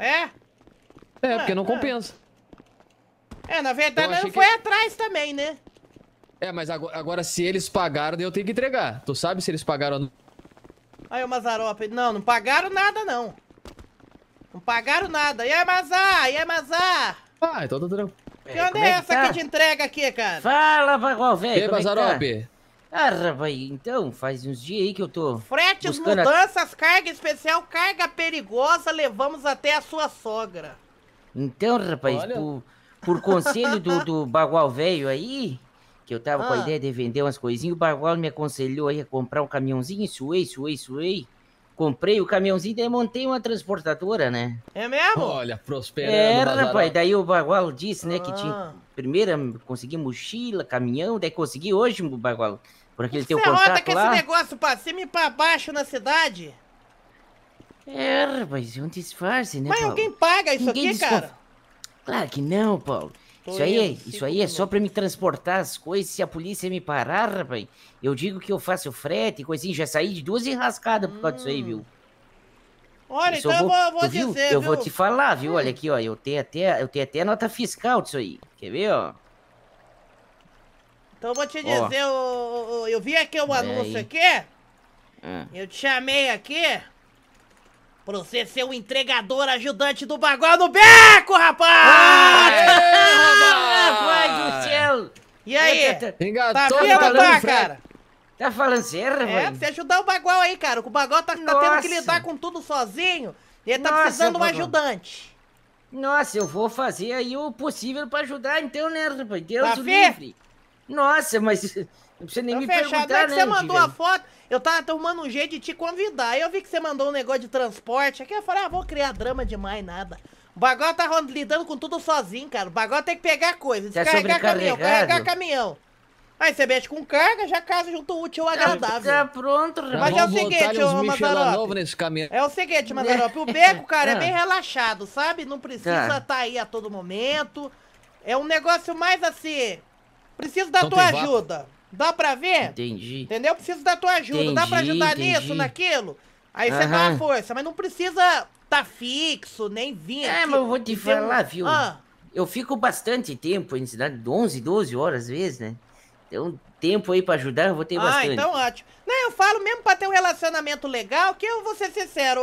É? É, ah, porque não ah. compensa. É, na verdade, não foi que... atrás também, né? É, mas agora, agora, se eles pagaram, eu tenho que entregar. Tu sabe se eles pagaram ou não? Aí o Mazarope, não, não pagaram nada, não. Não pagaram nada. E aí, Mazar? E aí, Mazar? Ah, então tá tranquilo. Que onda é, é, é essa tá? que te entrega aqui, cara? Fala, E aí, é tá? Mazarope. É ah, vai, então, faz uns dias aí que eu tô. Fretes, buscando... mudanças, carga especial, carga perigosa, levamos até a sua sogra. Então, rapaz, Olha... por, por conselho do, do Bagual Velho aí, que eu tava ah. com a ah. ideia de vender umas coisinhas, o Bagual me aconselhou aí a comprar um caminhãozinho, suei, suei, suei comprei o caminhãozinho, e montei uma transportadora, né? É mesmo? Olha, prosperando. É, Bazaral. rapaz, daí o Bagual disse, né, ah. que tinha. Ah. Primeira, consegui mochila, caminhão, daí consegui hoje, o Bagual. Por aquele teu lá. roda com esse negócio pra cima e pra baixo na cidade? É, rapaz, é um disfarce, né, Mas Paulo? alguém paga isso Ninguém aqui, desconf... cara? Claro que não, Paulo. Tô isso aí, indo, é, isso aí é só para me transportar as coisas. Se a polícia me parar, rapaz, eu digo que eu faço frete e coisinha. Já saí de duas enrascadas por causa disso aí, viu? Olha, eu então vou, eu vou, vou dizer, viu? viu? Eu vou te falar, viu? Hum. Olha aqui, ó. Eu tenho, até, eu tenho até nota fiscal disso aí. Quer ver, ó? Então eu vou te dizer, eu, eu, vi aqui o um anúncio aí. aqui. Ah. Eu te chamei aqui. Pra você ser o entregador ajudante do bagual no beco, rapaz! Rapaz do céu! E aí? Tá bêbado, tá, cara? Tá falando sério, velho? É, você ajudar o bagual aí, cara. O bagual tá, tá tendo que lidar com tudo sozinho. E ele tá Nossa, precisando de um ajudante. Nossa, eu vou fazer aí o possível pra ajudar, então, né, rapaz? Deus tá o livre. Nossa, mas não precisa nem me fechado. perguntar, é que né, Você mandou a foto, eu tava tomando um jeito de te convidar. Aí eu vi que você mandou um negócio de transporte. Aqui eu falei, ah, vou criar drama demais, nada. O Bagó tá lidando com tudo sozinho, cara. O Bagó tem que pegar coisa, é descarregar caminhão, carregar caminhão. Aí você mexe com carga, já casa junto útil agradável. Tá pronto, já Mas é o seguinte, nesse Mazarop. É o seguinte, Mazarop. O beco, cara, é bem ah. relaxado, sabe? Não precisa estar tá. tá aí a todo momento. É um negócio mais assim. Preciso da então tua ajuda. Dá pra ver? Entendi. Entendeu? Preciso da tua ajuda. Entendi, Dá pra ajudar entendi. nisso, naquilo? Aí você dá uma força, mas não precisa tá fixo, nem vir. É, mas eu vou te falar, viu? Ah. Eu fico bastante tempo em cidade, 11, 12 horas às vezes, né? Então, tempo aí pra ajudar, eu vou ter ah, bastante. Ah, então ótimo. Não, eu falo mesmo pra ter um relacionamento legal, que eu vou ser sincero,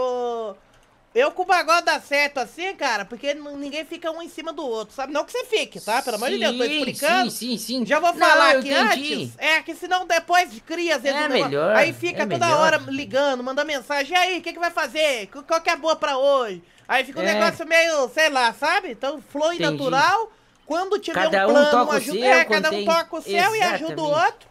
eu com o bagulho dá certo assim, cara, porque ninguém fica um em cima do outro, sabe? Não que você fique, tá? Pelo amor de Deus, tô explicando. Sim, sim, sim. Já vou falar não, aqui entendi. antes. É, que senão depois cria, às vezes, é melhor, Aí fica é toda melhor. hora ligando, mandando mensagem. E aí, o que, que vai fazer? Qual que é a boa pra hoje? Aí fica um é. negócio meio, sei lá, sabe? Então, flow natural. Quando tiver cada um plano, um ajuda. Seu, é, cada um toca o seu Exatamente. e ajuda o outro.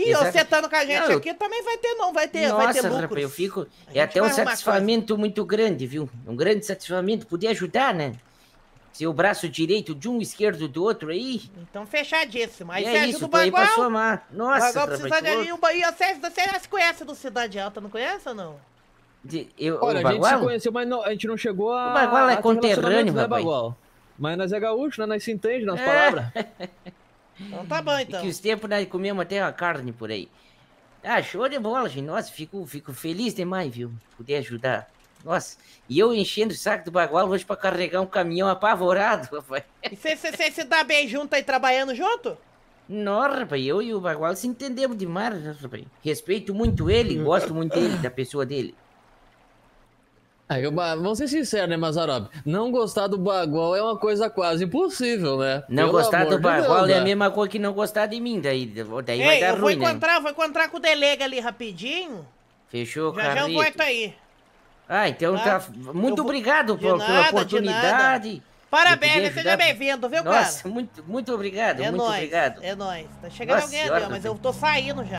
E Exato. você estando tá com a gente não, aqui também vai ter, não, vai ter, Nossa, vai ter Rapaz, eu fico. É até um satisfamento muito grande, viu? Um grande satisfamento poder ajudar, né? Seu o braço direito de um, esquerdo do outro aí. Então fechadíssimo. Aí e é você é isso, o Bagual. Aí somar. Nossa, Bagual precisa de ali, um Bahia. Você, você se conhece do Cidade Alta, não conhece ou não? De, eu, Olha, a gente se conheceu, mas não, a gente não chegou a. O Bagual é a conterrâneo, né, Bagual? Mas nós é gaúcho, né? Nós se entende nas é. palavras. Então tá bom, é então. E que os tempos nós comemos até a carne por aí. Ah, show de bola, gente. Nossa, fico, fico feliz demais, viu? Poder ajudar. Nossa, e eu enchendo o saco do bagual hoje pra carregar um caminhão apavorado, rapaz. E se dá tá bem junto aí, trabalhando junto? Nossa, rapaz, eu e o bagual se entendemos demais, rapaz. Respeito muito ele, gosto muito dele, da pessoa dele. É, eu, vamos ser sinceros, né, Mazarop? Não gostar do Bagual é uma coisa quase impossível, né? Não Pelo gostar do Bagual Deus, é a mesma coisa que não gostar de mim, daí, daí Ei, vai dar eu ruim, vou né? encontrar, né? vou encontrar com o delega ali rapidinho. Fechou, cara. Já já eu volto aí. Ah, então tá. tá muito obrigado por, nada, pela oportunidade. Parabéns, seja bem-vindo, viu, Nossa, cara? Nossa, muito, muito obrigado, é muito nóis, obrigado. É nóis. Tá chegando Nossa, alguém ali, mas eu tô saindo já.